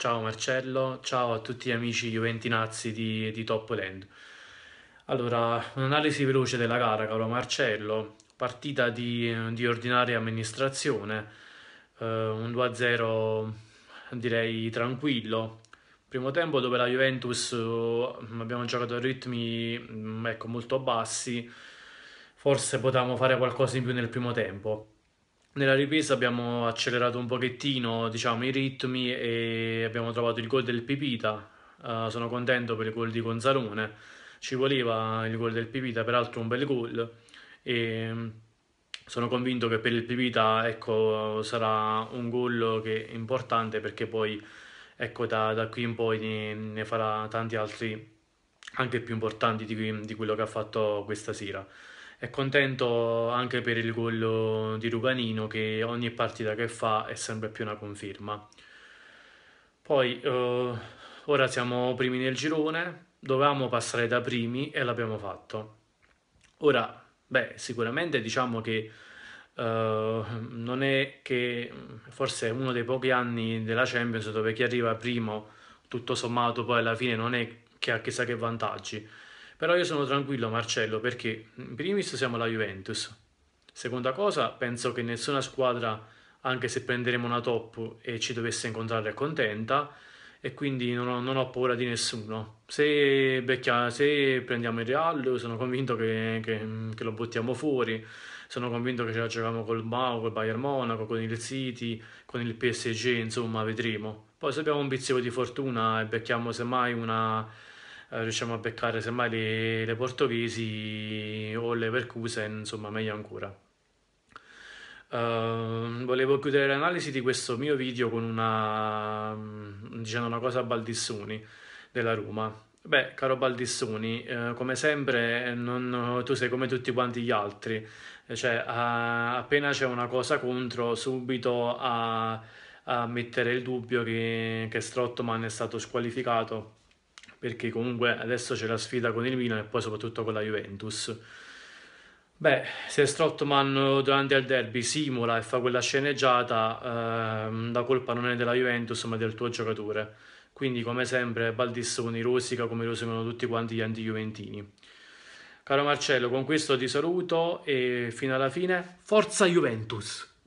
Ciao Marcello, ciao a tutti gli amici juventinazzi di, di Topland. Allora, un'analisi veloce della gara, caro Marcello. Partita di, di ordinaria amministrazione, eh, un 2-0 direi tranquillo. Primo tempo dove la Juventus eh, abbiamo giocato a ritmi mm, ecco, molto bassi, forse potevamo fare qualcosa in più nel primo tempo. Nella ripresa abbiamo accelerato un pochettino, diciamo, i ritmi e abbiamo trovato il gol del Pipita. Uh, sono contento per il gol di Gonzalone. Ci voleva il gol del Pipita, peraltro un bel gol. E mm, sono convinto che per il Pipita ecco, sarà un gol che è importante perché poi ecco, da, da, qui in poi ne, ne, farà tanti altri anche più importanti di, di quello che ha fatto questa sera e contento anche per il gol di Ruganino che ogni partita che fa è sempre più una conferma. Poi eh, ora siamo primi nel girone, dovevamo passare da primi e l'abbiamo fatto. Ora, beh, sicuramente diciamo che eh, non è che forse è uno dei pochi anni della Champions dove chi arriva primo tutto sommato poi alla fine non è che ha chissà che vantaggi però io sono tranquillo Marcello perché in primis siamo la Juventus. Seconda cosa, penso che nessuna squadra, anche se prenderemo una top e ci dovesse incontrare, è contenta e quindi non ho, non ho paura di nessuno. Se, becchia, se, prendiamo il Real sono convinto che, che, che, lo buttiamo fuori, sono convinto che ce la giochiamo col Mau, col Bayern Monaco, con il City, con il PSG, insomma vedremo. Poi se abbiamo un pizzico di fortuna e becchiamo semmai una eh, riusciamo a beccare semmai le, le Portovisi o le percuse, insomma meglio ancora. Uh, volevo chiudere l'analisi di questo mio video con una, mm, diciamo una cosa a Baldissoni della Roma. Beh, caro Baldissoni, eh, come sempre non, tu sei come tutti quanti gli altri, eh, cioè a, appena c'è una cosa contro subito a, a mettere il dubbio che, che Strottoman è stato squalificato perché comunque adesso c'è la sfida con il Milan e poi soprattutto con la Juventus. Beh, se Strottman durante il derby simula e fa quella sceneggiata, ehm, la colpa non è della Juventus ma del tuo giocatore. Quindi, come sempre, Baldissoni rosica come rosicano tutti quanti gli anti-juventini. Caro Marcello, con questo ti saluto e fino alla fine, forza Juventus!